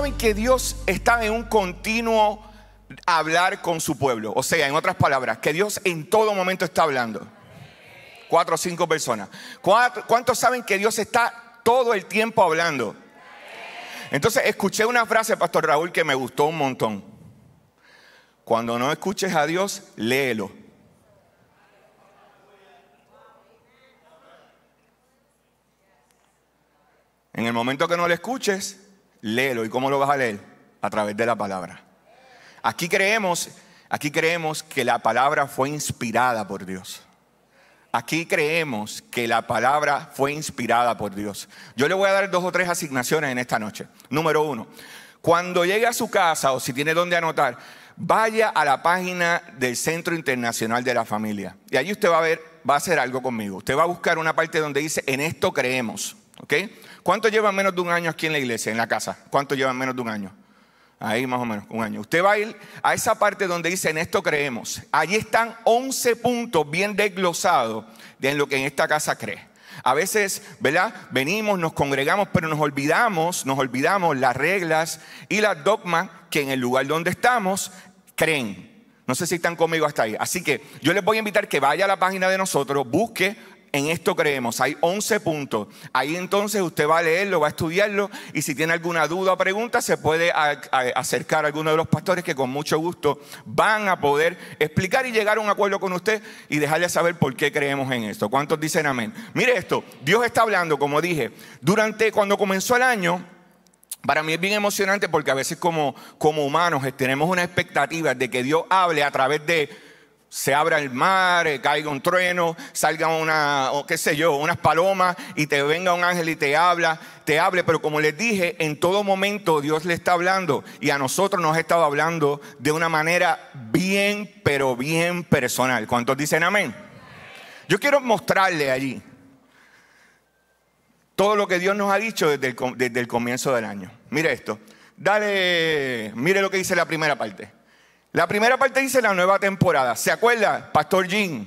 saben que Dios está en un continuo hablar con su pueblo. O sea, en otras palabras, que Dios en todo momento está hablando. Cuatro o cinco personas. ¿Cuántos saben que Dios está todo el tiempo hablando? Entonces escuché una frase, Pastor Raúl, que me gustó un montón. Cuando no escuches a Dios, léelo. En el momento que no le escuches, léelo. ¿Y cómo lo vas a leer? A través de la palabra. Aquí creemos, aquí creemos que la palabra fue inspirada por Dios. Aquí creemos que la palabra fue inspirada por Dios. Yo le voy a dar dos o tres asignaciones en esta noche. Número uno, cuando llegue a su casa o si tiene donde anotar, vaya a la página del Centro Internacional de la Familia. Y allí usted va a ver, va a hacer algo conmigo. Usted va a buscar una parte donde dice, en esto creemos. ¿Ok? ¿Cuánto llevan menos de un año aquí en la iglesia, en la casa? ¿Cuánto llevan menos de un año? Ahí más o menos, un año. Usted va a ir a esa parte donde dice, en esto creemos. Allí están 11 puntos bien desglosados de lo que en esta casa cree. A veces, ¿verdad? Venimos, nos congregamos, pero nos olvidamos, nos olvidamos las reglas y la dogmas que en el lugar donde estamos creen. No sé si están conmigo hasta ahí. Así que yo les voy a invitar que vaya a la página de nosotros, busque en esto creemos. Hay 11 puntos. Ahí entonces usted va a leerlo, va a estudiarlo y si tiene alguna duda o pregunta se puede acercar a alguno de los pastores que con mucho gusto van a poder explicar y llegar a un acuerdo con usted y dejarle saber por qué creemos en esto. ¿Cuántos dicen amén? Mire esto, Dios está hablando, como dije, durante cuando comenzó el año, para mí es bien emocionante porque a veces como, como humanos tenemos una expectativa de que Dios hable a través de se abra el mar, eh, caiga un trueno, salga una, o qué sé yo, unas palomas y te venga un ángel y te habla, te hable. Pero como les dije, en todo momento Dios le está hablando y a nosotros nos ha estado hablando de una manera bien, pero bien personal. ¿Cuántos dicen amén? Yo quiero mostrarle allí todo lo que Dios nos ha dicho desde el, desde el comienzo del año. Mire esto. Dale, mire lo que dice la primera parte. La primera parte dice la nueva temporada. ¿Se acuerda? Pastor Jim,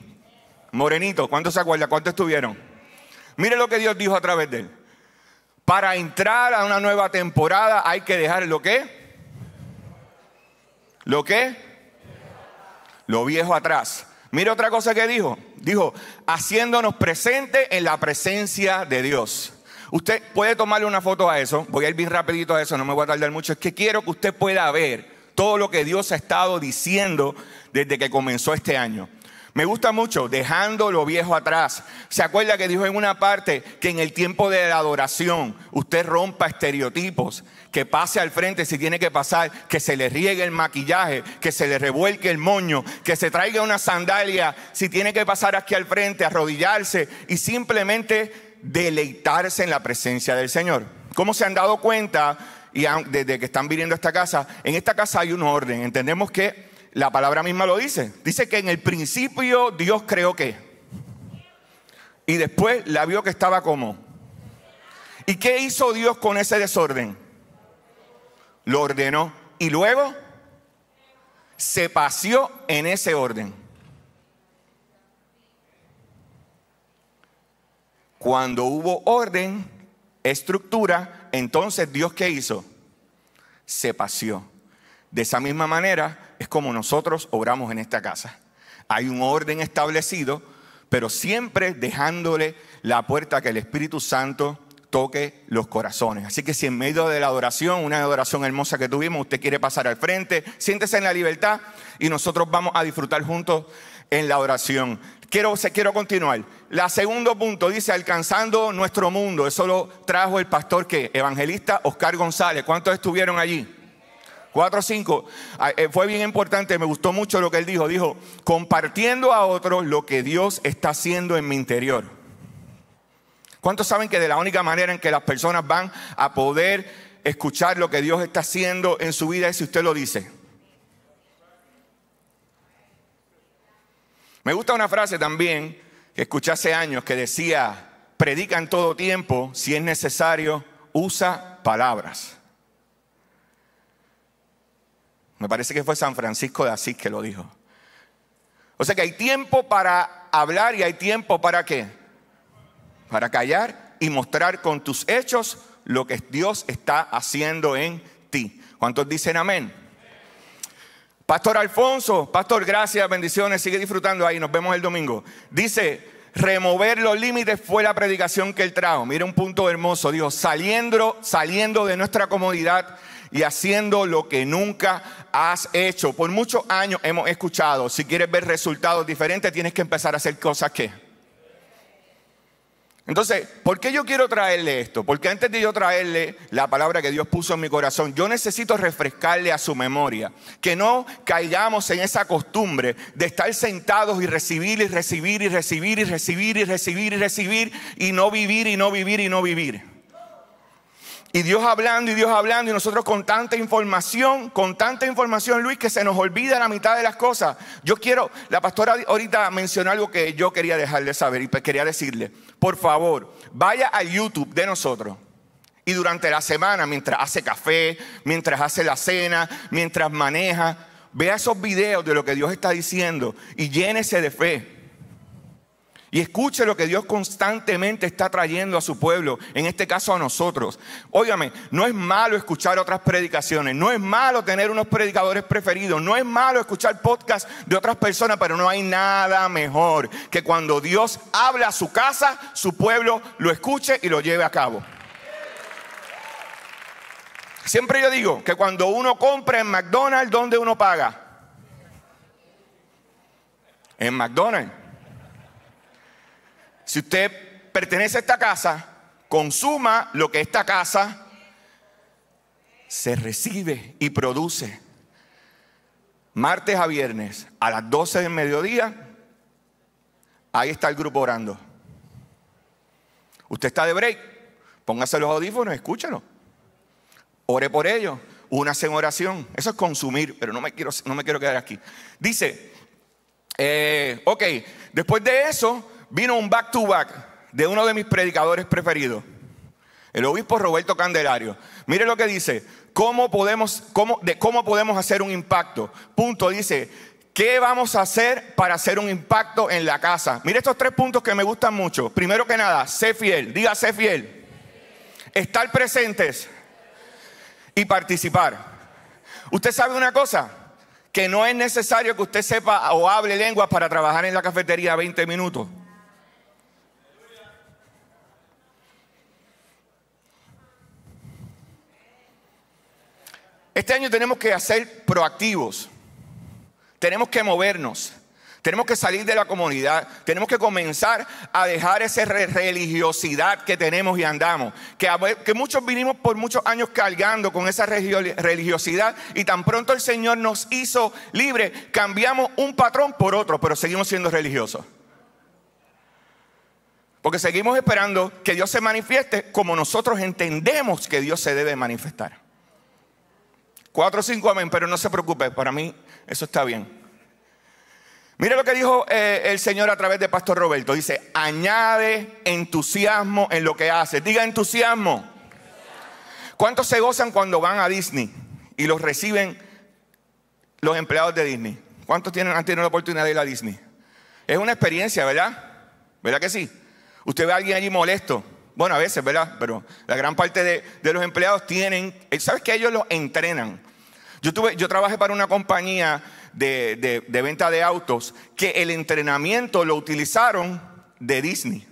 Morenito, ¿cuántos se acuerda? ¿Cuántos estuvieron? Mire lo que Dios dijo a través de él. Para entrar a una nueva temporada hay que dejar lo que. ¿Lo que? Lo viejo atrás. Mire otra cosa que dijo. Dijo, haciéndonos presente en la presencia de Dios. Usted puede tomarle una foto a eso. Voy a ir bien rapidito a eso, no me voy a tardar mucho. Es que quiero que usted pueda ver todo lo que Dios ha estado diciendo desde que comenzó este año. Me gusta mucho, dejando lo viejo atrás. ¿Se acuerda que dijo en una parte que en el tiempo de la adoración usted rompa estereotipos, que pase al frente si tiene que pasar, que se le riegue el maquillaje, que se le revuelque el moño, que se traiga una sandalia si tiene que pasar aquí al frente, arrodillarse y simplemente deleitarse en la presencia del Señor? ¿Cómo se han dado cuenta? y desde que están viniendo esta casa, en esta casa hay un orden. Entendemos que la palabra misma lo dice. Dice que en el principio Dios creó que. Y después la vio que estaba como. ¿Y qué hizo Dios con ese desorden? Lo ordenó. Y luego se paseó en ese orden. Cuando hubo orden, estructura, entonces Dios qué hizo? Se paseó. De esa misma manera es como nosotros obramos en esta casa. Hay un orden establecido, pero siempre dejándole la puerta que el Espíritu Santo toque los corazones. Así que si en medio de la adoración, una adoración hermosa que tuvimos, usted quiere pasar al frente, siéntese en la libertad y nosotros vamos a disfrutar juntos en la oración. Quiero, quiero continuar. La segundo punto dice alcanzando nuestro mundo. Eso lo trajo el pastor que evangelista Oscar González. ¿Cuántos estuvieron allí? Cuatro o cinco. Ah, eh, fue bien importante, me gustó mucho lo que él dijo. Dijo, compartiendo a otros lo que Dios está haciendo en mi interior. ¿Cuántos saben que de la única manera en que las personas van a poder escuchar lo que Dios está haciendo en su vida es si usted lo dice? Me gusta una frase también que escuché hace años que decía, predica en todo tiempo, si es necesario, usa palabras. Me parece que fue San Francisco de Asís que lo dijo. O sea que hay tiempo para hablar y hay tiempo para qué? Para callar y mostrar con tus hechos lo que Dios está haciendo en ti. ¿Cuántos dicen amén? Pastor Alfonso, pastor, gracias, bendiciones, sigue disfrutando ahí, nos vemos el domingo. Dice, remover los límites fue la predicación que él trajo. Mira un punto hermoso, dijo, saliendo, saliendo de nuestra comodidad y haciendo lo que nunca has hecho. Por muchos años hemos escuchado, si quieres ver resultados diferentes, tienes que empezar a hacer cosas que... Entonces, ¿por qué yo quiero traerle esto? Porque antes de yo traerle la palabra que Dios puso en mi corazón, yo necesito refrescarle a su memoria, que no caigamos en esa costumbre de estar sentados y recibir y recibir y recibir y recibir y recibir y recibir y no vivir y no vivir y no vivir. Y Dios hablando y Dios hablando y nosotros con tanta información, con tanta información, Luis, que se nos olvida la mitad de las cosas. Yo quiero, la pastora ahorita mencionó algo que yo quería dejarle saber y pues quería decirle. Por favor, vaya al YouTube de nosotros. Y durante la semana, mientras hace café, mientras hace la cena, mientras maneja, vea esos videos de lo que Dios está diciendo y llénese de fe. Y escuche lo que Dios constantemente está trayendo a su pueblo, en este caso a nosotros. Óigame, no es malo escuchar otras predicaciones, no es malo tener unos predicadores preferidos, no es malo escuchar podcasts de otras personas, pero no hay nada mejor que cuando Dios habla a su casa, su pueblo lo escuche y lo lleve a cabo. Siempre yo digo que cuando uno compra en McDonald's, ¿dónde uno paga? En McDonald's. Si usted pertenece a esta casa, consuma lo que esta casa se recibe y produce. Martes a viernes a las 12 del mediodía, ahí está el grupo orando. Usted está de break, póngase los audífonos, escúchalo. Ore por ellos, Una en oración. Eso es consumir, pero no me quiero, no me quiero quedar aquí. Dice, eh, ok, después de eso, vino un back to back de uno de mis predicadores preferidos, el obispo Roberto Candelario. Mire lo que dice, ¿cómo podemos, de cómo podemos hacer un impacto? Punto, dice, ¿qué vamos a hacer para hacer un impacto en la casa? Mire estos tres puntos que me gustan mucho. Primero que nada, sé fiel, diga sé fiel. Estar presentes y participar. Usted sabe una cosa, que no es necesario que usted sepa o hable lenguas para trabajar en la cafetería 20 minutos. Este año tenemos que ser proactivos, tenemos que movernos, tenemos que salir de la comunidad, tenemos que comenzar a dejar esa religiosidad que tenemos y andamos, que, muchos vinimos por muchos años cargando con esa religiosidad y tan pronto el Señor nos hizo libre, cambiamos un patrón por otro, pero seguimos siendo religiosos. Porque seguimos esperando que Dios se manifieste como nosotros entendemos que Dios se debe manifestar. Cuatro o cinco amén, pero no se preocupe, para mí eso está bien. Mire lo que dijo eh, el Señor a través de Pastor Roberto. Dice, añade entusiasmo en lo que hace. Diga entusiasmo. ¿Cuántos se gozan cuando van a Disney y los reciben los empleados de Disney? ¿Cuántos tienen, han tenido la oportunidad de ir a Disney? Es una experiencia, ¿verdad? ¿Verdad que sí? Usted ve a alguien allí molesto bueno, a veces, ¿verdad? Pero la gran parte de, los empleados tienen, eh, ¿sabes que Ellos lo entrenan. Yo, tuve, yo trabajé para una compañía de venta de autos que el entrenamiento lo utilizaron de Disney.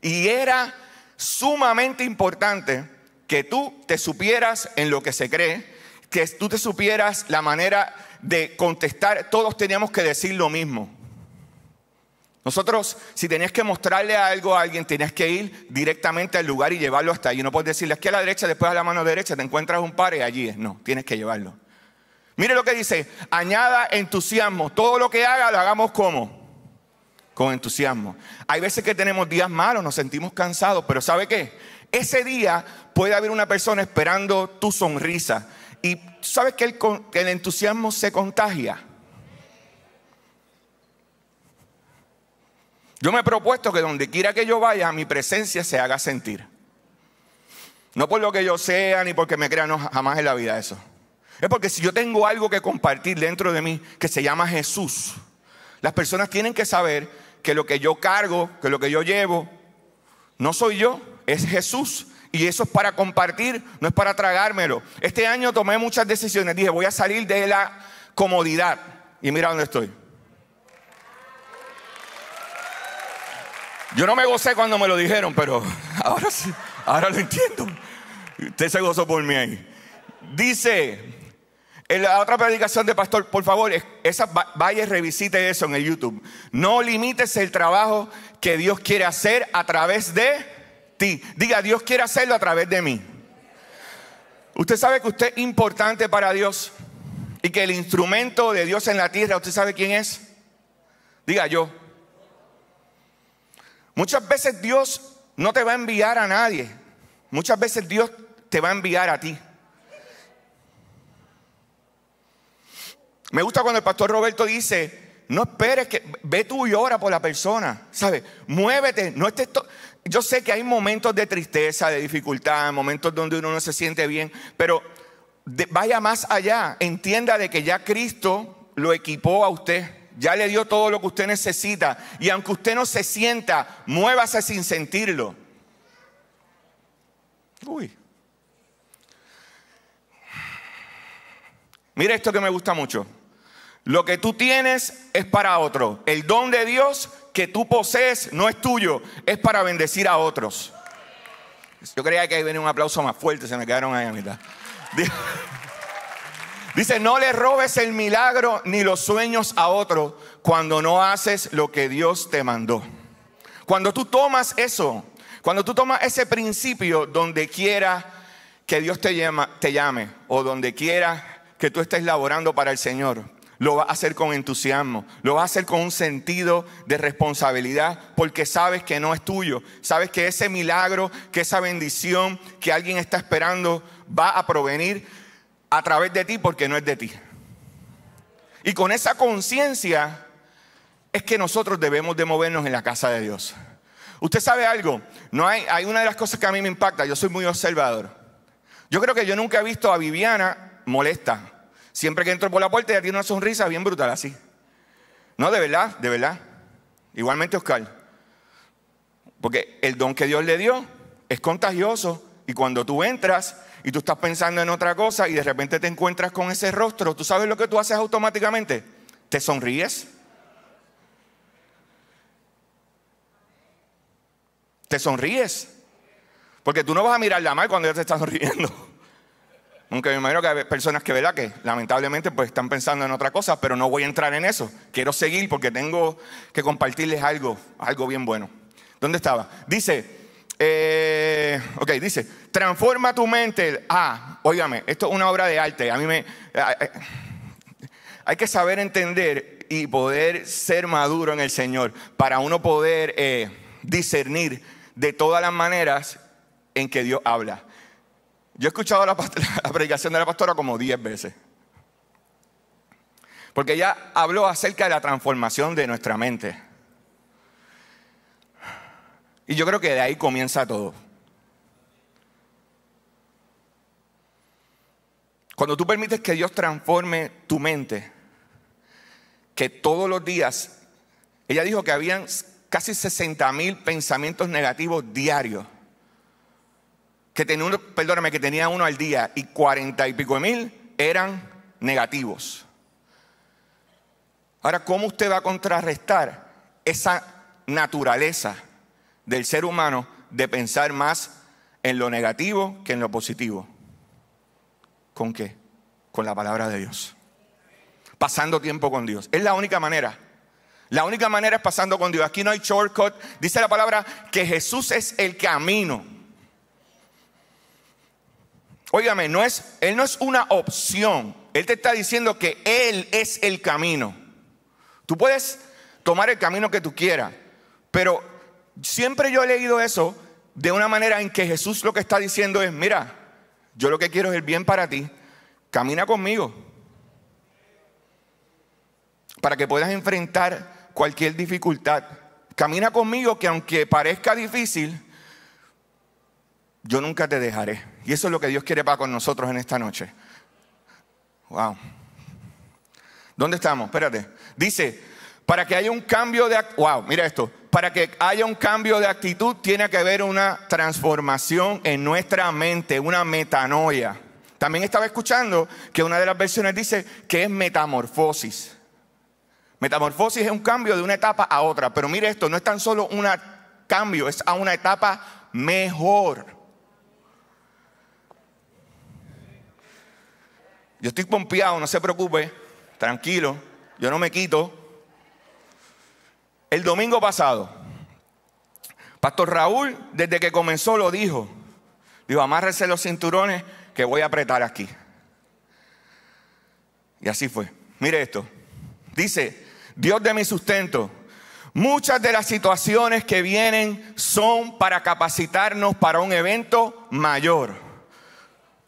Y era sumamente importante que tú te supieras en lo que se cree, que tú te supieras la manera de contestar. Todos teníamos que decir lo mismo. Nosotros, si tenías que mostrarle algo a alguien, tenías que ir directamente al lugar y llevarlo hasta allí. No puedes decirle aquí a la derecha, después a la mano derecha, te encuentras un par y allí es. No, tienes que llevarlo. Mire lo que dice, añada entusiasmo. Todo lo que haga, lo hagamos como. Con entusiasmo. Hay veces que tenemos días malos, nos sentimos cansados, pero ¿sabe qué? Ese día puede haber una persona esperando tu sonrisa. Y ¿sabes que el entusiasmo se contagia? Yo me he propuesto que donde quiera que yo vaya, mi presencia se haga sentir. No por lo que yo sea, ni porque me crean, jamás en la vida eso. Es porque si yo tengo algo que compartir dentro de mí que se llama Jesús, las personas tienen que saber que lo que yo cargo, que lo que yo llevo, no soy yo, es Jesús. Y eso es para compartir, no es para tragármelo. Este año tomé muchas decisiones. Dije, voy a salir de la comodidad. Y mira dónde estoy. Yo no me gocé cuando me lo dijeron, pero ahora sí, ahora lo entiendo. Usted se gozó por mí ahí. Dice, en la otra predicación de pastor, por favor, esa, vaya y revisite eso en el YouTube. No limites el trabajo que Dios quiere hacer a través de ti. Diga, Dios quiere hacerlo a través de mí. Usted sabe que usted es importante para Dios y que el instrumento de Dios en la tierra, ¿usted sabe quién es? Diga yo. Muchas veces Dios no te va a enviar a nadie. Muchas veces Dios te va a enviar a ti. Me gusta cuando el pastor Roberto dice, no esperes que, ve tú y ora por la persona, ¿sabes? Muévete, no estés... Yo sé que hay momentos de tristeza, de dificultad, momentos donde uno no se siente bien, pero vaya más allá, entienda de que ya Cristo lo equipó a usted ya le dio todo lo que usted necesita. Y aunque usted no se sienta, muévase sin sentirlo. Uy. Mira esto que me gusta mucho. Lo que tú tienes es para otro. El don de Dios que tú posees no es tuyo, es para bendecir a otros. Yo creía que ahí venía un aplauso más fuerte, se me quedaron ahí a mitad. Dice, no le robes el milagro ni los sueños a otro cuando no haces lo que Dios te mandó. Cuando tú tomas eso, cuando tú tomas ese principio donde quiera que Dios te, llama, te llame o donde quiera que tú estés laborando para el Señor, lo vas a hacer con entusiasmo, lo vas a hacer con un sentido de responsabilidad, porque sabes que no es tuyo, sabes que ese milagro, que esa bendición que alguien está esperando va a provenir a través de ti porque no es de ti. Y con esa conciencia es que nosotros debemos de movernos en la casa de Dios. Usted sabe algo, no hay, hay una de las cosas que a mí me impacta, yo soy muy observador. Yo creo que yo nunca he visto a Viviana molesta. Siempre que entro por la puerta ella tiene una sonrisa bien brutal así. No, de verdad, de verdad. Igualmente Oscar. Porque el don que Dios le dio es contagioso y cuando tú entras y tú estás pensando en otra cosa y de repente te encuentras con ese rostro, ¿tú sabes lo que tú haces automáticamente? Te sonríes. Te sonríes. Porque tú no vas a mirarla mal cuando ella te está sonriendo. Aunque me imagino que hay personas que, ¿verdad? Que lamentablemente pues están pensando en otra cosa, pero no voy a entrar en eso. Quiero seguir porque tengo que compartirles algo, algo bien bueno. ¿Dónde estaba? Dice, eh, ok, dice, transforma tu mente. Ah, óigame, esto es una obra de arte. A mí me... Eh, eh, hay que saber entender y poder ser maduro en el Señor para uno poder discernir de todas las maneras en que Dios habla. Yo he escuchado la, la predicación de la pastora como diez veces. Porque ella habló acerca de la transformación de nuestra mente. Y yo creo que de ahí comienza todo. Cuando tú permites que Dios transforme tu mente, que todos los días, ella dijo que habían casi 60 mil pensamientos negativos diarios, que tenía uno, perdóname, que tenía uno al día y 40 y pico de mil eran negativos. Ahora, ¿cómo usted va a contrarrestar esa naturaleza del ser humano de pensar más en lo negativo que en lo positivo. ¿Con qué? Con la palabra de Dios. Pasando tiempo con Dios. Es la única manera. La única manera es pasando con Dios. Aquí no hay shortcut. Dice la palabra que Jesús es el camino. Óigame, no es, Él no es una opción. Él te está diciendo que Él es el camino. Tú puedes tomar el camino que tú quieras, pero siempre yo he leído eso de una manera en que Jesús lo que está diciendo es, mira, yo lo que quiero es el bien para ti, camina conmigo, para que puedas enfrentar cualquier dificultad. Camina conmigo que aunque parezca difícil, yo nunca te dejaré. Y eso es lo que Dios quiere para con nosotros en esta noche. Wow. ¿Dónde estamos? Espérate. Dice, para que haya un cambio de... Wow, mira esto para que haya un cambio de actitud, tiene que haber una transformación en nuestra mente, una metanoia. También estaba escuchando que una de las versiones dice que es metamorfosis. Metamorfosis es un cambio de una etapa a otra, pero mire esto, no es tan solo un cambio, es a una etapa mejor. Yo estoy pompeado, no se preocupe, tranquilo, yo no me quito el domingo pasado, Pastor Raúl, desde que comenzó, lo dijo. Dijo, amárrese los cinturones que voy a apretar aquí. Y así fue. Mire esto. Dice, Dios de mi sustento, muchas de las situaciones que vienen son para capacitarnos para un evento mayor.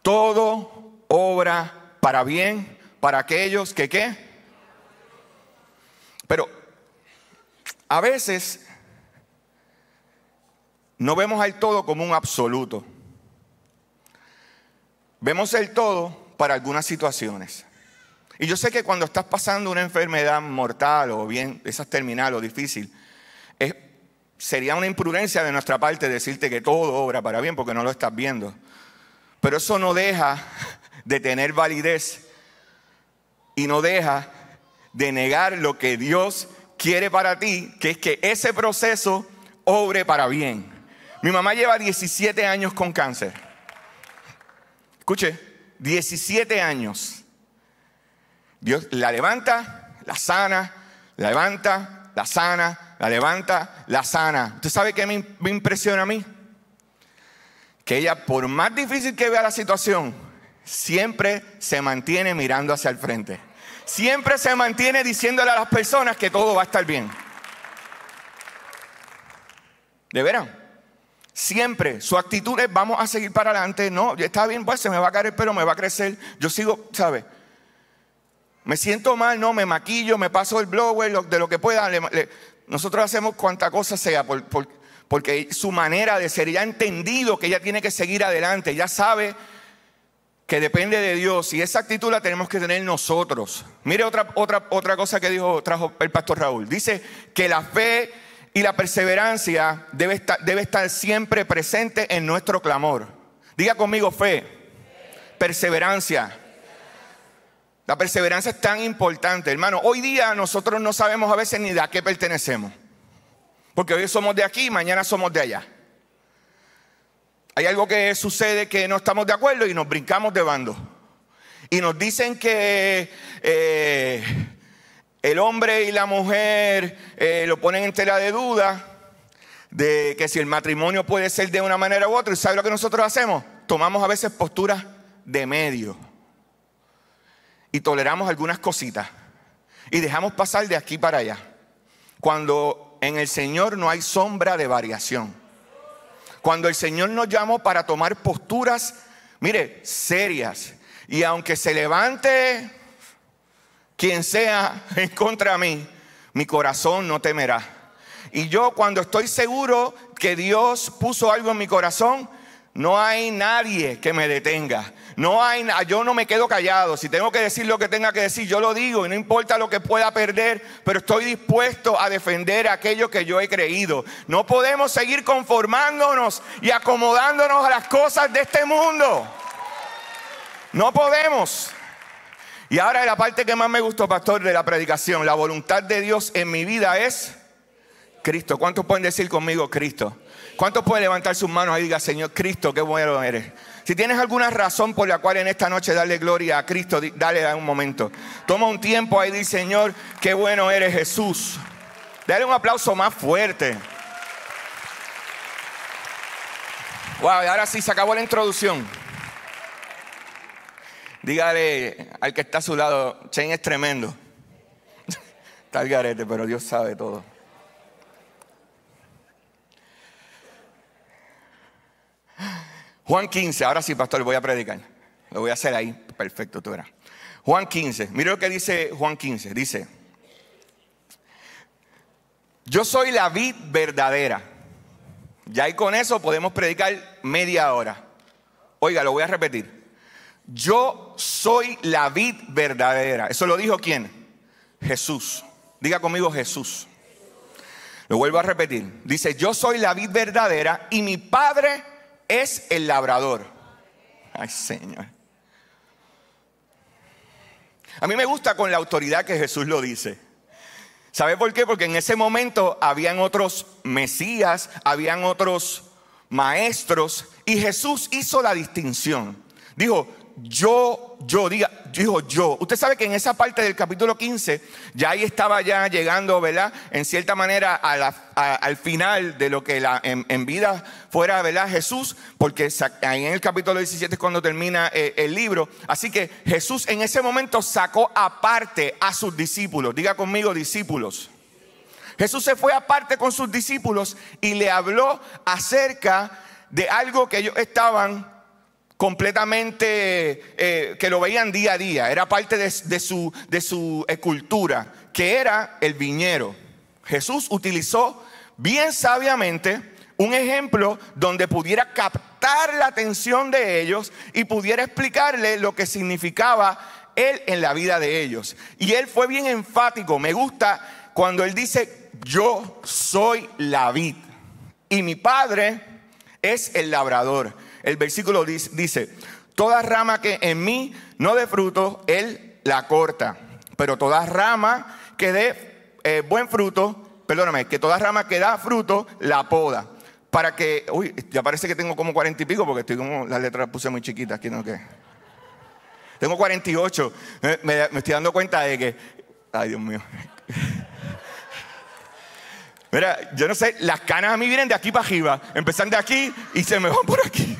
Todo obra para bien para aquellos que qué. Pero a veces no vemos al todo como un absoluto. Vemos el todo para algunas situaciones. Y yo sé que cuando estás pasando una enfermedad mortal o bien esas terminal o difícil, sería una imprudencia de nuestra parte decirte que todo obra para bien porque no lo estás viendo. Pero eso no deja de tener validez y no deja de negar lo que Dios quiere para ti, que es que ese proceso obre para bien. Mi mamá lleva 17 años con cáncer. Escuche, 17 años. Dios la levanta, la sana, la levanta, la sana, la levanta, la sana. ¿Usted sabe qué me, impresiona a mí? Que ella, por más difícil que vea la situación, siempre se mantiene mirando hacia el frente siempre se mantiene diciéndole a las personas que todo va a estar bien. De veras. Siempre su actitud es vamos a seguir para adelante. No, está bien, pues se me va a caer el pelo, me va a crecer. Yo sigo, ¿sabes? Me siento mal, no, me maquillo, me paso el blower, de lo que pueda. nosotros hacemos cuanta cosa sea, porque su manera de ser, ya ha entendido que ella tiene que seguir adelante, ya sabe que depende de Dios y esa actitud la tenemos que tener nosotros. Mire otra, otra, otra cosa que dijo, trajo el pastor Raúl. Dice que la fe y la perseverancia debe estar, debe estar siempre presente en nuestro clamor. Diga conmigo fe, perseverancia. La perseverancia es tan importante, hermano. Hoy día nosotros no sabemos a veces ni a qué pertenecemos. Porque hoy somos de aquí y mañana somos de allá hay algo que sucede que no estamos de acuerdo y nos brincamos de bando. Y nos dicen que eh, el hombre y la mujer eh, lo ponen en tela de duda de que si el matrimonio puede ser de una manera u otra. ¿Y sabe lo que nosotros hacemos? Tomamos a veces posturas de medio y toleramos algunas cositas y dejamos pasar de aquí para allá. Cuando en el Señor no hay sombra de variación. Cuando el Señor nos llamó para tomar posturas, mire, serias. Y aunque se levante quien sea en contra de mí, mi corazón no temerá. Y yo cuando estoy seguro que Dios puso algo en mi corazón, no hay nadie que me detenga. No hay, yo no me quedo callado. Si tengo que decir lo que tenga que decir, yo lo digo y no importa lo que pueda perder, pero estoy dispuesto a defender aquello que yo he creído. No podemos seguir conformándonos y acomodándonos a las cosas de este mundo. No podemos. Y ahora la parte que más me gustó, pastor, de la predicación, la voluntad de Dios en mi vida es Cristo. ¿Cuántos pueden decir conmigo Cristo? ¿Cuántos pueden levantar sus manos y diga, Señor Cristo, qué bueno eres? Si tienes alguna razón por la cual en esta noche darle gloria a Cristo, dale un momento. Toma un tiempo ahí, dice Señor, qué bueno eres Jesús. Dale un aplauso más fuerte. Wow, y ahora sí, se acabó la introducción. Dígale al que está a su lado, Chen es tremendo. tal el garete, pero Dios sabe todo. Juan 15, ahora sí, pastor, voy a predicar. Lo voy a hacer ahí. Perfecto, tú verás. Juan 15, mire lo que dice Juan 15. Dice, yo soy la vid verdadera. Ya y con eso podemos predicar media hora. Oiga, lo voy a repetir. Yo soy la vid verdadera. Eso lo dijo quién? Jesús. Diga conmigo Jesús. Lo vuelvo a repetir. Dice, yo soy la vid verdadera y mi Padre es el labrador. Ay, Señor. A mí me gusta con la autoridad que Jesús lo dice. ¿Sabe por qué? Porque en ese momento habían otros mesías, habían otros maestros y Jesús hizo la distinción. Dijo, yo, yo, diga, dijo yo. Usted sabe que en esa parte del capítulo 15, ya ahí estaba ya llegando, ¿verdad? En cierta manera a al final de lo que la, en, vida fuera, ¿verdad? Jesús, porque ahí en el capítulo 17 es cuando termina eh, el libro. Así que Jesús en ese momento sacó aparte a sus discípulos. Diga conmigo, discípulos. Jesús se fue aparte con sus discípulos y le habló acerca de algo que ellos estaban completamente eh, que lo veían día a día, era parte de, su, de su que era el viñero. Jesús utilizó bien sabiamente un ejemplo donde pudiera captar la atención de ellos y pudiera explicarle lo que significaba Él en la vida de ellos. Y Él fue bien enfático, me gusta cuando Él dice, yo soy la vid y mi padre es el labrador el versículo dice, toda rama que en mí no dé fruto, Él la corta. Pero toda rama que dé eh, buen fruto, perdóname, que toda rama que da fruto, la poda. Para que, uy, ya parece que tengo como cuarenta y pico porque estoy como, las letras puse muy chiquitas, que no qué. Tengo 48, me, ocho me estoy dando cuenta de que, ay Dios mío. Mira, yo no sé, las canas a mí vienen de aquí para arriba, empezan de aquí y se me van por aquí.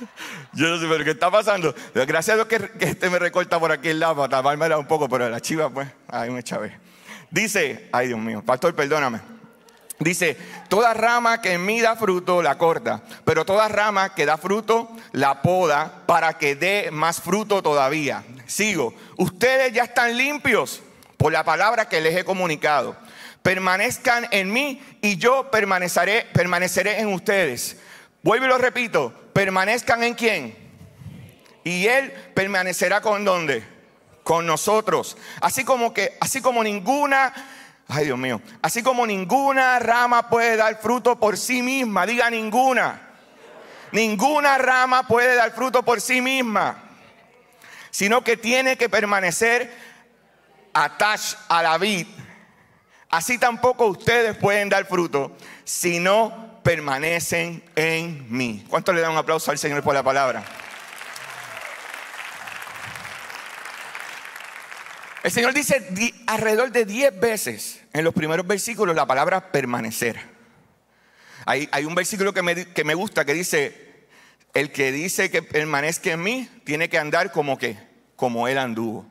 Yo no sé, pero ¿qué está pasando? Gracias a Dios que, este me recorta por aquí el lado para tapármela un poco, pero la chiva, pues, ahí me chavé. Dice, ay Dios mío, pastor, perdóname. Dice, toda rama que en mí da fruto la corta, pero toda rama que da fruto la poda para que dé más fruto todavía. Sigo, ustedes ya están limpios por la palabra que les he comunicado. Permanezcan en mí y yo permaneceré, permaneceré en ustedes. Vuelvo y lo repito, permanezcan en quién. Y Él permanecerá con dónde? Con nosotros. Así como que, así como ninguna, ay Dios mío, así como ninguna rama puede dar fruto por sí misma, diga ninguna. Ninguna rama puede dar fruto por sí misma, sino que tiene que permanecer attached a la vid. Así tampoco ustedes pueden dar fruto, sino permanecen en mí. ¿Cuánto le dan un aplauso al Señor por la palabra? El Señor dice alrededor de 10 veces en los primeros versículos la palabra permanecer. Hay, un versículo que me, que me, gusta que dice, el que dice que permanezca en mí tiene que andar como que, como Él anduvo.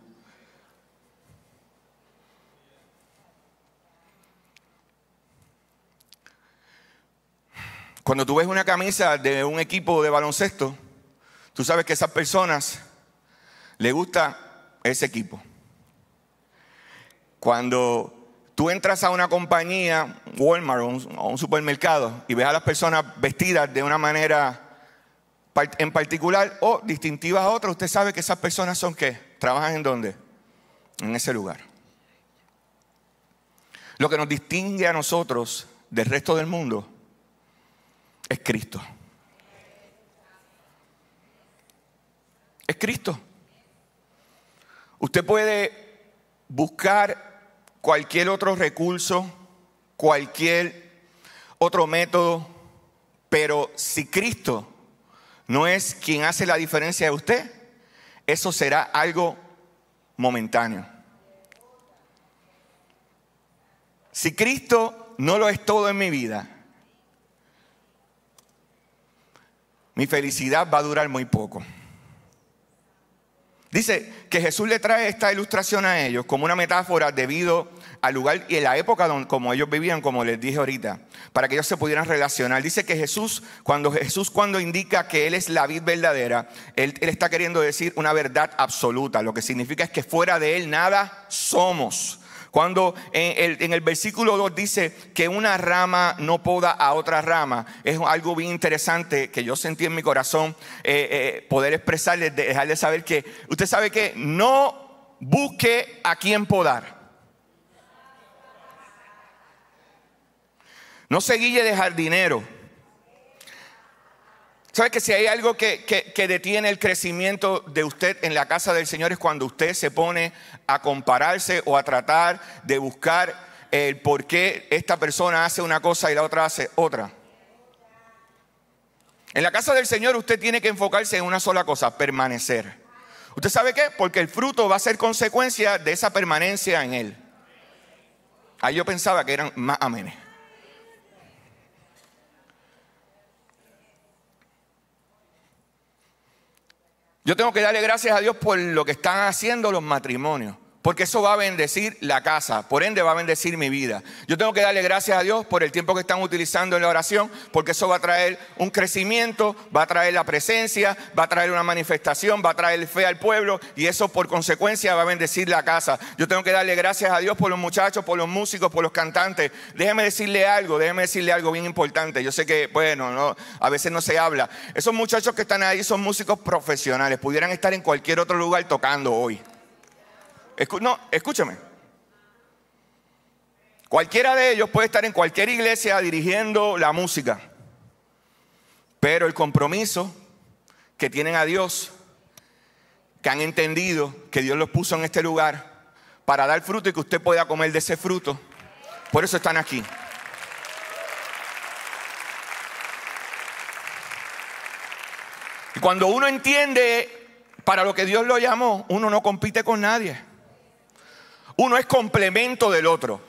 Cuando tú ves una camisa de un equipo de baloncesto, tú sabes que a esas personas le gusta ese equipo. Cuando tú entras a una compañía, Walmart o un, supermercado, y ves a las personas vestidas de una manera en particular o distintivas a otras, usted sabe que esas personas son qué? Trabajan en dónde? En ese lugar. Lo que nos distingue a nosotros del resto del mundo es Cristo. Es Cristo. Usted puede buscar cualquier otro recurso, cualquier otro método, pero si Cristo no es quien hace la diferencia de usted, eso será algo momentáneo. Si Cristo no lo es todo en mi vida, mi felicidad va a durar muy poco. Dice que Jesús le trae esta ilustración a ellos como una metáfora debido al lugar y la época donde, como ellos vivían, como les dije ahorita, para que ellos se pudieran relacionar. Dice que Jesús, cuando Jesús cuando indica que Él es la vid verdadera, él, él está queriendo decir una verdad absoluta. Lo que significa es que fuera de Él nada somos. Cuando en el, versículo 2 dice que una rama no poda a otra rama, es algo bien interesante que yo sentí en mi corazón eh, eh, poder expresarle, dejarle saber que usted sabe que no busque a quien podar. No se guille de jardinero. ¿Sabe que si hay algo que, que, detiene el crecimiento de usted en la casa del Señor es cuando usted se pone a compararse o a tratar de buscar el por qué esta persona hace una cosa y la otra hace otra? En la casa del Señor usted tiene que enfocarse en una sola cosa, permanecer. ¿Usted sabe qué? Porque el fruto va a ser consecuencia de esa permanencia en Él. Ahí yo pensaba que eran más amenes. Yo tengo que darle gracias a Dios por lo que están haciendo los matrimonios. Porque eso va a bendecir la casa, por ende va a bendecir mi vida. Yo tengo que darle gracias a Dios por el tiempo que están utilizando en la oración, porque eso va a traer un crecimiento, va a traer la presencia, va a traer una manifestación, va a traer fe al pueblo y eso por consecuencia va a bendecir la casa. Yo tengo que darle gracias a Dios por los muchachos, por los músicos, por los cantantes. Déjeme decirle algo, déjeme decirle algo bien importante. Yo sé que, bueno, no, a veces no se habla. Esos muchachos que están ahí son músicos profesionales, pudieran estar en cualquier otro lugar tocando hoy no, escúchame. Cualquiera de ellos puede estar en cualquier iglesia dirigiendo la música, pero el compromiso que tienen a Dios, que han entendido que Dios los puso en este lugar para dar fruto y que usted pueda comer de ese fruto, por eso están aquí. Y cuando uno entiende para lo que Dios lo llamó, uno no compite con nadie. Uno es complemento del otro.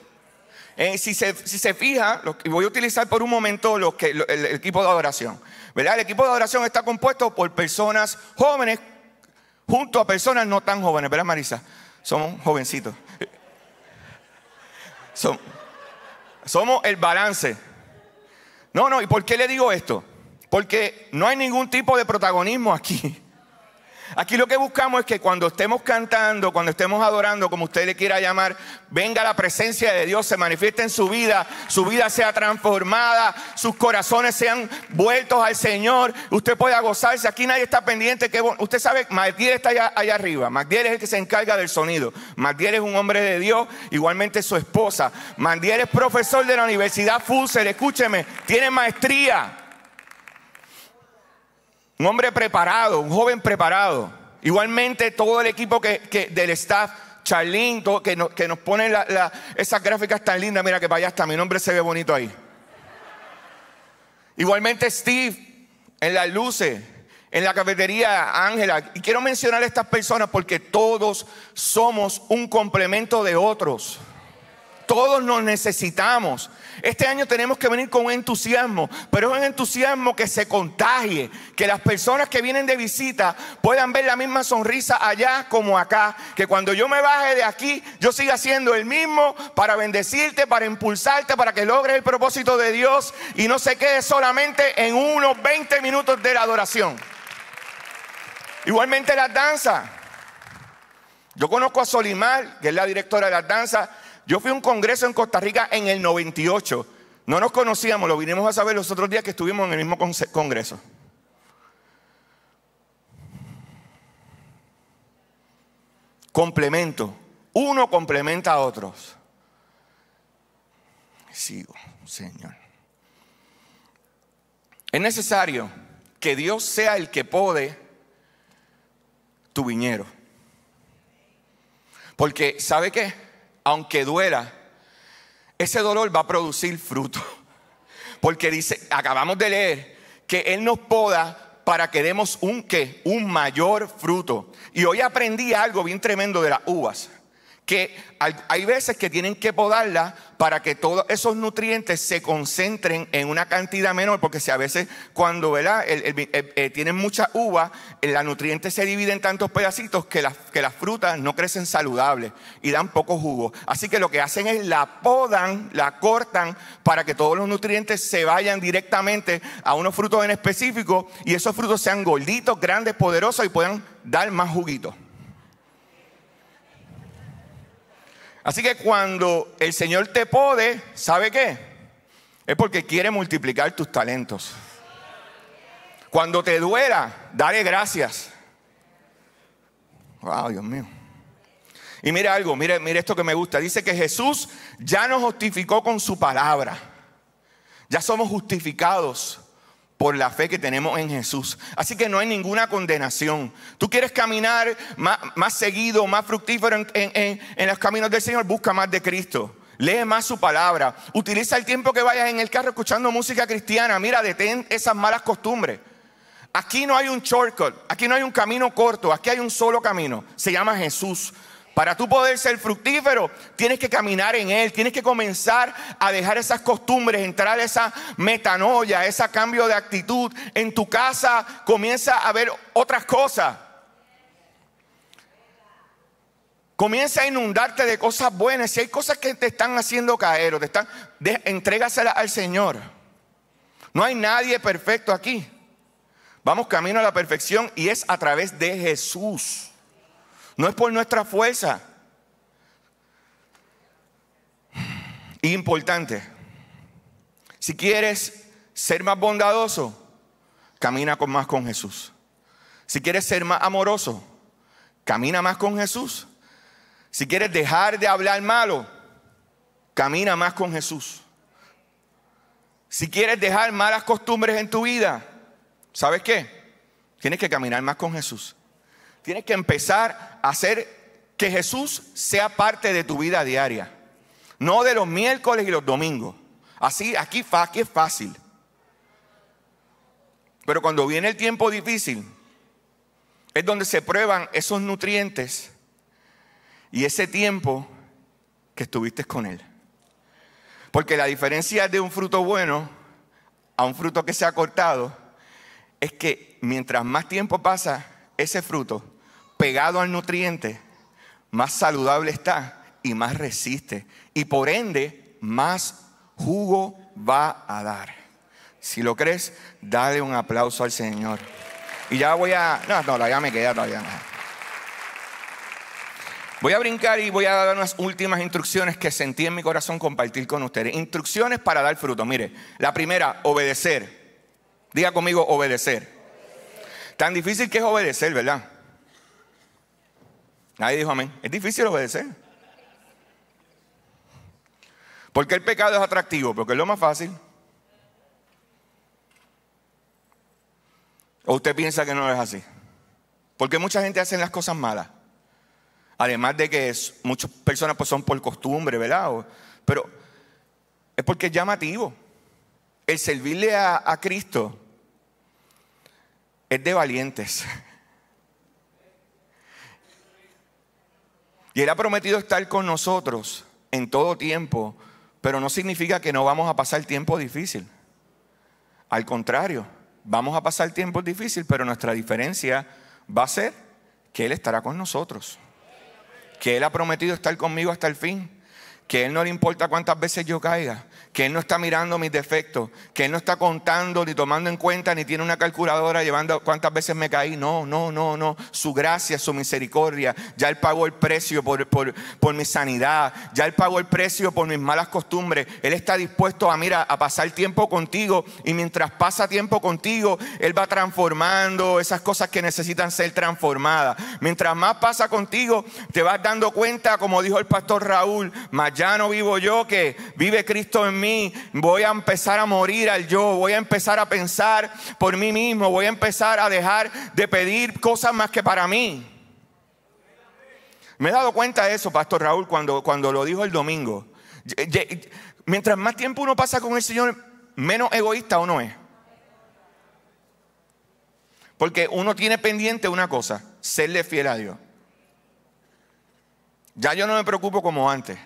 Eh, si, se, si, se, fija, voy a utilizar por un momento el, equipo de adoración. ¿verdad? El equipo de adoración está compuesto por personas jóvenes junto a personas no tan jóvenes. ¿Verdad, Marisa? Somos jovencitos. somos el balance. No, no, ¿y por qué le digo esto? Porque no hay ningún tipo de protagonismo aquí. Aquí lo que buscamos es que cuando estemos cantando, cuando estemos adorando, como usted le quiera llamar, venga la presencia de Dios, se manifieste en su vida, su vida sea transformada, sus corazones sean vueltos al Señor, usted pueda gozarse. Aquí nadie está pendiente. Que, usted sabe, Magdiel está allá, arriba. Magdiel es el que se encarga del sonido. Magdiel es un hombre de Dios, igualmente su esposa. Magdiel es profesor de la Universidad Fusel. escúcheme, tiene maestría. Un hombre preparado, un joven preparado. Igualmente todo el equipo que, del staff, Charlene, que, nos pone esas gráficas tan lindas. Mira que para allá mi nombre se ve bonito ahí. Igualmente Steve, en las luces, en la cafetería, Ángela. Y quiero mencionar a estas personas porque todos somos un complemento de otros. Todos nos necesitamos. Este año tenemos que venir con entusiasmo, pero es un entusiasmo que se contagie, que las personas que vienen de visita puedan ver la misma sonrisa allá como acá, que cuando yo me baje de aquí, yo siga siendo el mismo para bendecirte, para impulsarte, para que logres el propósito de Dios y no se quede solamente en unos 20 minutos de la adoración. Igualmente las danzas. Yo conozco a Solimar, que es la directora de las danzas, yo fui a un congreso en Costa Rica en el 98. No nos conocíamos, lo vinimos a saber los otros días que estuvimos en el mismo congreso. Complemento. Uno complementa a otros. Sigo, Señor. Es necesario que Dios sea el que pode tu viñero. Porque, ¿sabe qué? aunque duela, ese dolor va a producir fruto. Porque dice, acabamos de leer, que Él nos poda para que demos un que un mayor fruto. Y hoy aprendí algo bien tremendo de las uvas que hay veces que tienen que podarla para que todos esos nutrientes se concentren en una cantidad menor, porque si a veces cuando eh, eh, tienen mucha uva, eh, la nutriente se divide en tantos pedacitos que las, que las frutas no crecen saludables y dan poco jugo. Así que lo que hacen es la podan, la cortan para que todos los nutrientes se vayan directamente a unos frutos en específico y esos frutos sean gorditos, grandes, poderosos y puedan dar más juguitos. Así que cuando el Señor te pode, ¿sabe qué? Es porque quiere multiplicar tus talentos. Cuando te duela, dale gracias. Wow, Dios mío. Y mira algo, mire, mire esto que me gusta. Dice que Jesús ya nos justificó con su palabra. Ya somos justificados por la fe que tenemos en Jesús. Así que no hay ninguna condenación. Tú quieres caminar más, seguido, más fructífero en, en los caminos del Señor, busca más de Cristo. Lee más su palabra. Utiliza el tiempo que vayas en el carro escuchando música cristiana. Mira, detén esas malas costumbres. Aquí no hay un shortcut, aquí no hay un camino corto, aquí hay un solo camino. Se llama Jesús. Para tú poder ser fructífero, tienes que caminar en Él, tienes que comenzar a dejar esas costumbres, entrar esa metanoia, ese cambio de actitud. En tu casa comienza a ver otras cosas. Comienza a inundarte de cosas buenas. Si hay cosas que te están haciendo caer o te están, de, al Señor. No hay nadie perfecto aquí. Vamos camino a la perfección y es a través de Jesús. No es por nuestra fuerza. Importante. Si quieres ser más bondadoso, camina más con Jesús. Si quieres ser más amoroso, camina más con Jesús. Si quieres dejar de hablar malo, camina más con Jesús. Si quieres dejar malas costumbres en tu vida, ¿sabes qué? Tienes que caminar más con Jesús. Tienes que empezar a hacer que Jesús sea parte de tu vida diaria. No de los miércoles y los domingos. Así, aquí, es fácil. Pero cuando viene el tiempo difícil, es donde se prueban esos nutrientes y ese tiempo que estuviste con Él. Porque la diferencia de un fruto bueno a un fruto que se ha cortado es que mientras más tiempo pasa ese fruto, pegado al nutriente, más saludable está y más resiste. Y por ende, más jugo va a dar. Si lo crees, dale un aplauso al Señor. Y ya voy a... No, no, ya me queda todavía. Voy a brincar y voy a dar unas últimas instrucciones que sentí en mi corazón compartir con ustedes. Instrucciones para dar fruto. Mire, la primera, obedecer. Diga conmigo, obedecer. Tan difícil que es obedecer, ¿verdad? Nadie dijo amén. Es difícil obedecer. Porque el pecado es atractivo? Porque es lo más fácil. ¿O usted piensa que no es así? Porque mucha gente hace las cosas malas. Además de que muchas personas pues son por costumbre, ¿verdad? pero es porque es llamativo. El servirle a, a Cristo es de valientes. Y Él ha prometido estar con nosotros en todo tiempo, pero no significa que no vamos a pasar tiempo difícil. Al contrario, vamos a pasar tiempo difícil, pero nuestra diferencia va a ser que Él estará con nosotros. Que Él ha prometido estar conmigo hasta el fin. Que Él no le importa cuántas veces yo caiga que Él no está mirando mis defectos, que Él no está contando ni tomando en cuenta, ni tiene una calculadora llevando cuántas veces me caí. No, no, no, no. Su gracia, su misericordia. Ya Él pagó el precio por, por, mi sanidad. Ya Él pagó el precio por mis malas costumbres. Él está dispuesto a, mira, a pasar tiempo contigo. Y mientras pasa tiempo contigo, Él va transformando esas cosas que necesitan ser transformadas. Mientras más pasa contigo, te vas dando cuenta, como dijo el pastor Raúl, más ya no vivo yo que vive Cristo en mí, voy a empezar a morir al yo, voy a empezar a pensar por mí mismo, voy a empezar a dejar de pedir cosas más que para mí. Me he dado cuenta de eso, Pastor Raúl, cuando, cuando lo dijo el domingo. Mientras más tiempo uno pasa con el Señor, menos egoísta uno es. Porque uno tiene pendiente una cosa, serle fiel a Dios. Ya yo no me preocupo como antes.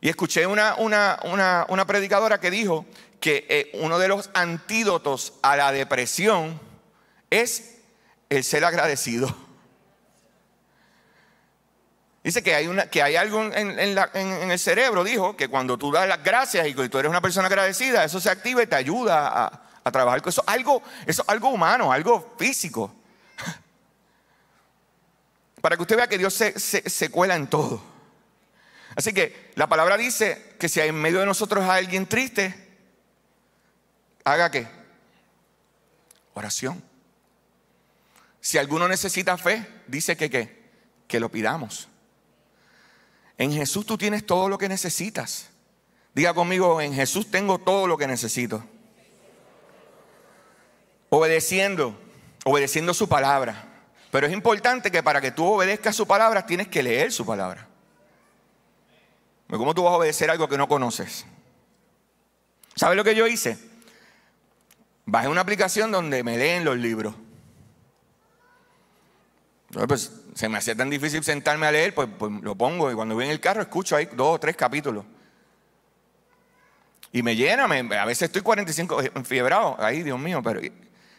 Y escuché una, una, predicadora que dijo que eh, uno de los antídotos a la depresión es el ser agradecido. Dice que hay, una, que hay algo en, el cerebro, dijo, que cuando tú das las gracias y tú eres una persona agradecida, eso se activa y te ayuda a, trabajar con eso. Algo, eso es algo humano, algo físico. Para que usted vea que Dios se cuela en todo. Así que la palabra dice que si hay en medio de nosotros hay alguien triste, haga qué? Oración. Si alguno necesita fe, dice que qué? Que lo pidamos. En Jesús tú tienes todo lo que necesitas. Diga conmigo, en Jesús tengo todo lo que necesito. Obedeciendo, obedeciendo su palabra. Pero es importante que para que tú obedezcas su palabra tienes que leer su palabra. ¿Cómo tú vas a obedecer algo que no conoces? ¿Sabes lo que yo hice? Bajé una aplicación donde me leen los libros. Entonces, pues, se me hacía tan difícil sentarme a leer, pues, pues lo pongo y cuando voy en el carro escucho ahí dos o tres capítulos. Y me llena, a veces estoy 45 eh, enfiebrado, ahí, Dios mío, pero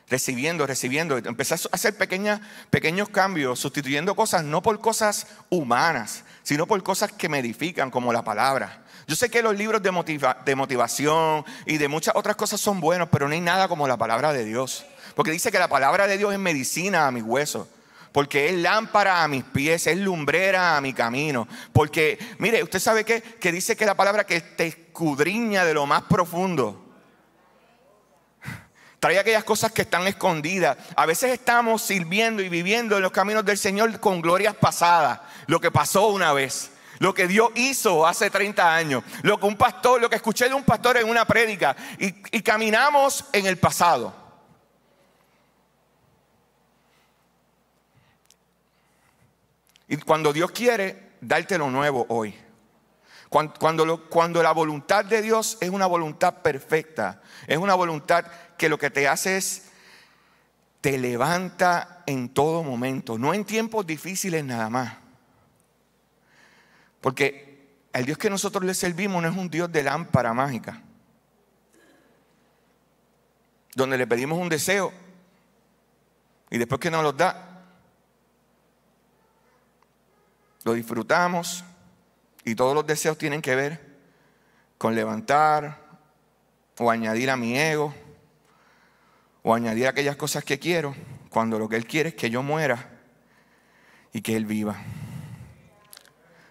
recibiendo, recibiendo. Empecé a hacer pequeñas, pequeños cambios, sustituyendo cosas no por cosas humanas, sino por cosas que me edifican, como la palabra. Yo sé que los libros de, motivación y de muchas otras cosas son buenos, pero no hay nada como la palabra de Dios. Porque dice que la palabra de Dios es medicina a mis huesos porque es lámpara a mis pies, es lumbrera a mi camino. Porque, mire, usted sabe que dice que la palabra que te escudriña de lo más profundo. Trae aquellas cosas que están escondidas. A veces estamos sirviendo y viviendo en los caminos del Señor con glorias pasadas, lo que pasó una vez lo que Dios hizo hace 30 años, lo que un pastor, lo que escuché de un pastor en una prédica, y, caminamos en el pasado. Y cuando Dios quiere, darte lo nuevo hoy. Cuando, cuando la voluntad de Dios es una voluntad perfecta, es una voluntad que lo que te hace es, te levanta en todo momento, no en tiempos difíciles nada más. Porque el Dios que nosotros le servimos no es un Dios de lámpara mágica, donde le pedimos un deseo y después que nos lo da, lo disfrutamos y todos los deseos tienen que ver con levantar o añadir a mi ego o añadir aquellas cosas que quiero cuando lo que Él quiere es que yo muera y que Él viva.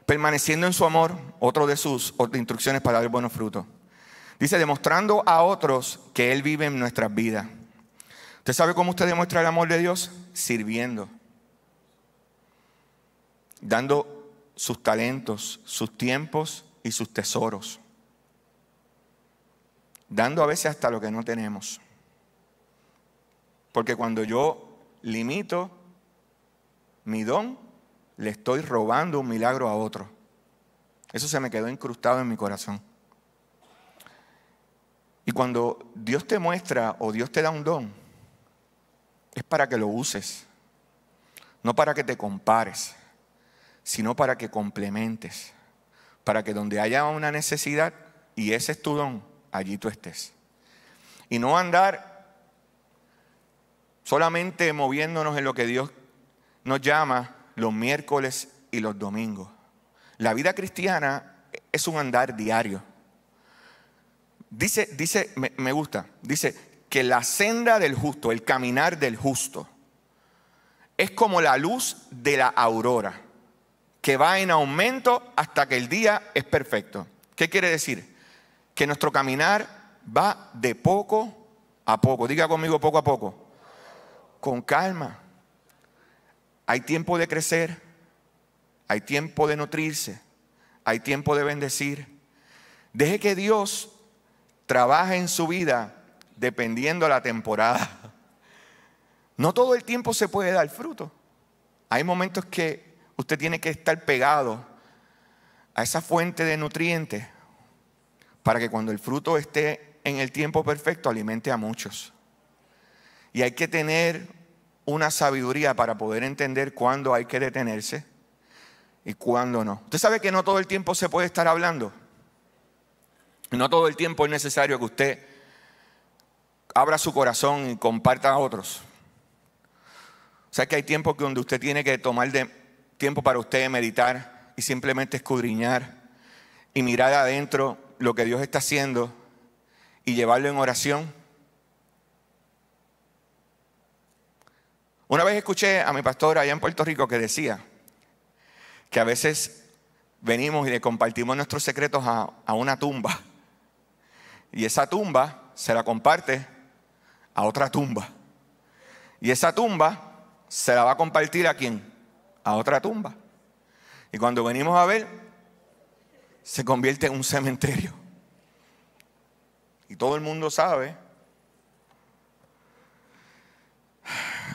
Permaneciendo en su amor, otro de sus instrucciones para dar buenos frutos. Dice, demostrando a otros que Él vive en nuestras vidas. ¿Usted sabe cómo usted demuestra el amor de Dios? Sirviendo. Dando sus talentos, sus tiempos y sus tesoros. Dando a veces hasta lo que no tenemos. Porque cuando yo limito mi don, le estoy robando un milagro a otro. Eso se me quedó incrustado en mi corazón. Y cuando Dios te muestra o Dios te da un don, es para que lo uses, no para que te compares, sino para que complementes, para que donde haya una necesidad y ese es tu don, allí tú estés. Y no andar Solamente moviéndonos en lo que Dios nos llama los miércoles y los domingos. La vida cristiana es un andar diario. Dice, dice, me, me gusta, dice que la senda del justo, el caminar del justo, es como la luz de la aurora, que va en aumento hasta que el día es perfecto. ¿Qué quiere decir? Que nuestro caminar va de poco a poco. Diga conmigo poco a poco con calma. Hay tiempo de crecer, hay tiempo de nutrirse, hay tiempo de bendecir. Deje que Dios trabaje en su vida dependiendo de la temporada. No todo el tiempo se puede dar fruto. Hay momentos que usted tiene que estar pegado a esa fuente de nutrientes para que cuando el fruto esté en el tiempo perfecto alimente a muchos. Y hay que tener una sabiduría para poder entender cuándo hay que detenerse y cuándo no. Usted sabe que no todo el tiempo se puede estar hablando. No todo el tiempo es necesario que usted abra su corazón y comparta a otros. O sea que hay tiempos que donde usted tiene que tomar de tiempo para usted meditar y simplemente escudriñar y mirar adentro lo que Dios está haciendo y llevarlo en oración. Una vez escuché a mi pastor allá en Puerto Rico que decía que a veces venimos y le compartimos nuestros secretos a, a una tumba. Y esa tumba se la comparte a otra tumba. Y esa tumba se la va a compartir a quién? A otra tumba. Y cuando venimos a ver, se convierte en un cementerio. Y todo el mundo sabe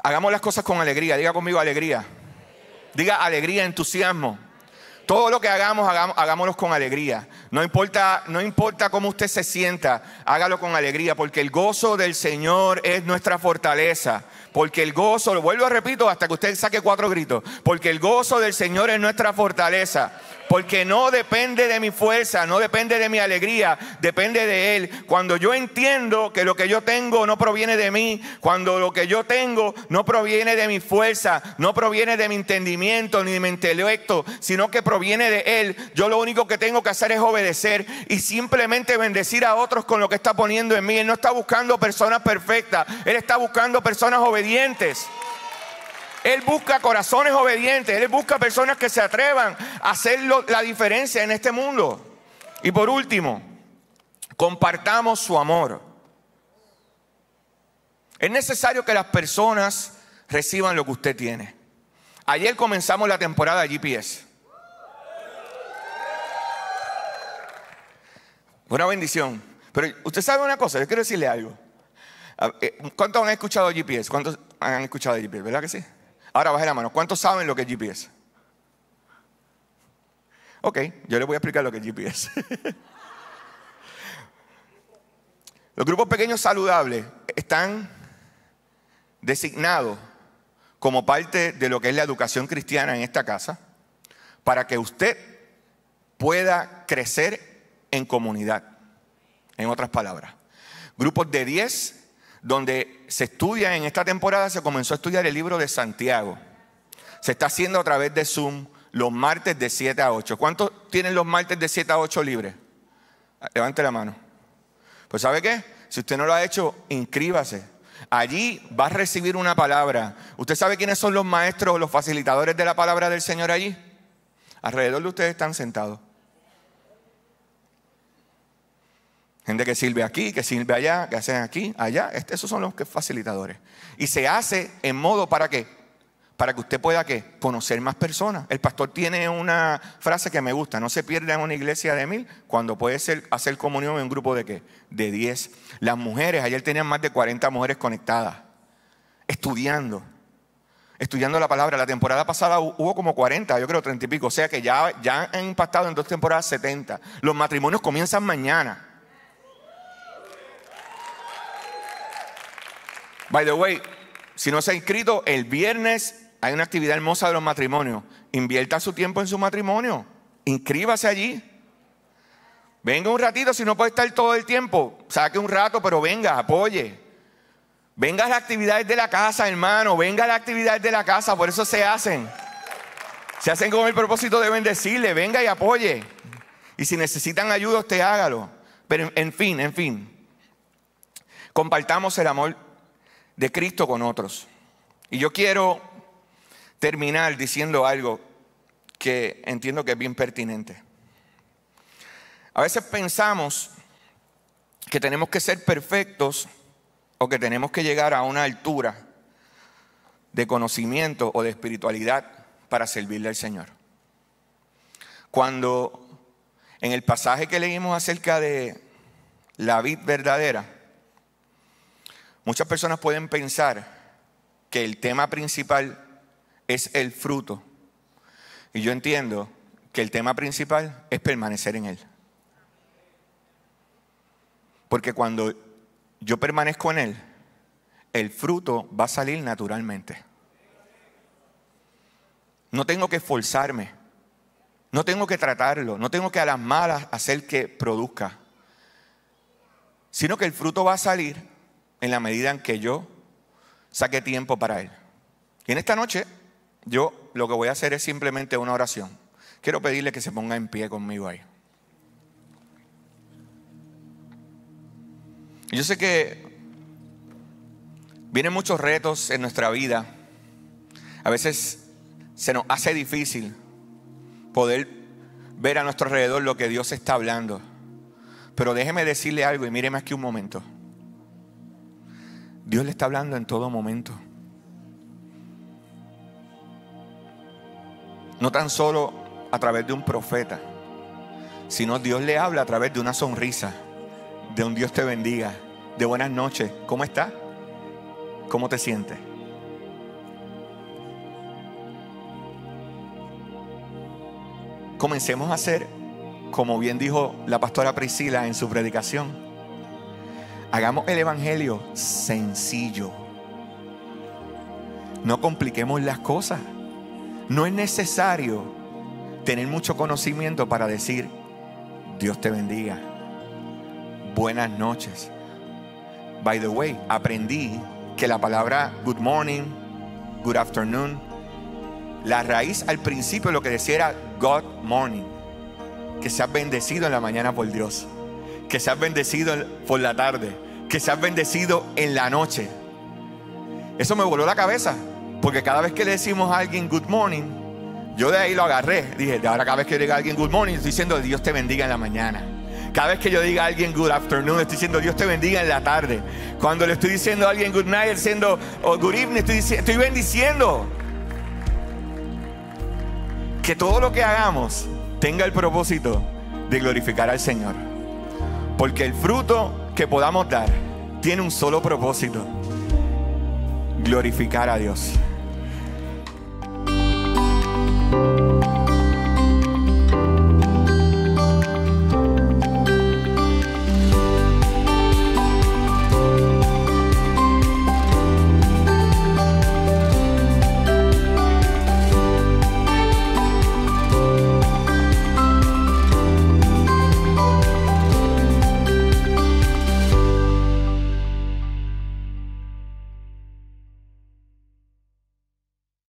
Hagamos las cosas con alegría. Diga conmigo alegría. Diga alegría, entusiasmo. Todo lo que hagamos, hagámoslo con alegría. No importa, no importa cómo usted se sienta, hágalo con alegría, porque el gozo del Señor es nuestra fortaleza. Porque el gozo, lo vuelvo a repito hasta que usted saque cuatro gritos, porque el gozo del Señor es nuestra fortaleza porque no depende de mi fuerza, no depende de mi alegría, depende de Él. Cuando yo entiendo que lo que yo tengo no proviene de mí, cuando lo que yo tengo no proviene de mi fuerza, no proviene de mi entendimiento ni de mi intelecto, sino que proviene de Él, yo lo único que tengo que hacer es obedecer y simplemente bendecir a otros con lo que está poniendo en mí. Él no está buscando personas perfectas, Él está buscando personas obedientes. Él busca corazones obedientes, Él busca personas que se atrevan a hacer la diferencia en este mundo. Y por último, compartamos su amor. Es necesario que las personas reciban lo que usted tiene. Ayer comenzamos la temporada de GPS. Una bendición. Pero usted sabe una cosa, yo quiero decirle algo. Ah, eh, ¿Cuántos han escuchado GPS? ¿Cuántos han escuchado GPS? ¿Verdad que sí? Ahora baje la mano. ¿Cuántos saben lo que es GPS? Ok, yo les voy a explicar lo que es GPS. Los grupos pequeños saludables están designados como parte de lo que es la educación cristiana en esta casa para que usted pueda crecer en comunidad. En otras palabras, grupos de 10 donde se estudia en esta temporada, se comenzó a estudiar el libro de Santiago. Se está haciendo a través de Zoom los martes de 7 a 8. ¿Cuántos tienen los martes de 7 a 8 libres? Ah, levante la mano. Pues ¿sabe qué? Si usted no lo ha hecho, inscríbase. Allí va a recibir una palabra. ¿Usted sabe quiénes son los maestros o los facilitadores de la palabra del Señor allí? Alrededor de ustedes están sentados. Gente que sirve aquí, que sirve allá, que hacen aquí, allá. Esos son los que facilitadores. Y se hace en modo para qué? Para que usted pueda conocer más personas. El pastor tiene una frase que me gusta. No se pierda en una iglesia de mil cuando puede ser, hacer comunión en un grupo de qué? De diez. Las mujeres, ayer tenían más de 40 mujeres conectadas, estudiando. Estudiando la palabra, la temporada pasada hubo como 40, yo creo 30 y pico, o sea que ya, ya han impactado en dos temporadas 70. Los matrimonios comienzan mañana. By the way, si no se ha inscrito, el viernes hay una actividad hermosa de los matrimonios. Invierta su tiempo en su matrimonio. Inscríbase allí. Venga un ratito, si no puede estar todo el tiempo, saque un rato, pero venga, apoye. Venga a las actividades de la casa, hermano. Venga a las actividades de la casa, por eso se hacen. Se hacen con el propósito de bendecirle. Venga y apoye. Y si necesitan ayuda, usted hágalo. Pero en fin, en fin. Compartamos el amor de Cristo con otros. Y yo quiero terminar diciendo algo que entiendo que es bien pertinente. A veces pensamos que tenemos que ser perfectos o que tenemos que llegar a una altura de conocimiento o de espiritualidad para servirle al Señor. Cuando en el pasaje que leímos acerca de la vida verdadera, Muchas personas pueden pensar que el tema principal es el fruto. Y yo entiendo que el tema principal es permanecer en Él. Porque cuando yo permanezco en Él, el fruto va a salir naturalmente. No tengo que esforzarme, no tengo que tratarlo, no tengo que a las malas hacer que produzca, sino que el fruto va a salir en la medida en que yo saque tiempo para Él. Y en esta noche yo lo que voy a hacer es simplemente una oración. Quiero pedirle que se ponga en pie conmigo ahí. Yo sé que vienen muchos retos en nuestra vida. A veces se nos hace difícil poder ver a nuestro alrededor lo que Dios está hablando. Pero déjeme decirle algo y míreme aquí un momento. Dios le está hablando en todo momento. No tan solo a través de un profeta, sino Dios le habla a través de una sonrisa, de un Dios te bendiga, de buenas noches, ¿cómo estás? ¿Cómo te sientes? Comencemos a hacer, como bien dijo la pastora Priscila en su predicación, Hagamos el Evangelio sencillo. No compliquemos las cosas. No es necesario tener mucho conocimiento para decir, Dios te bendiga. Buenas noches. By the way, aprendí que la palabra good morning, good afternoon, la raíz al principio lo que decía era God morning. Que seas bendecido en la mañana por Dios. Que seas bendecido por la tarde que seas bendecido en la noche. Eso me voló la cabeza, porque cada vez que le decimos a alguien good morning, yo de ahí lo agarré. Dije, ahora cada vez que diga a alguien good morning, estoy diciendo Dios te bendiga en la mañana. Cada vez que yo diga a alguien good afternoon, estoy diciendo Dios te bendiga en la tarde. Cuando le estoy diciendo a alguien good night, diciendo good evening, estoy, estoy bendiciendo. Que todo lo que hagamos tenga el propósito de glorificar al Señor. Porque el fruto que podamos dar tiene un solo propósito, glorificar a Dios.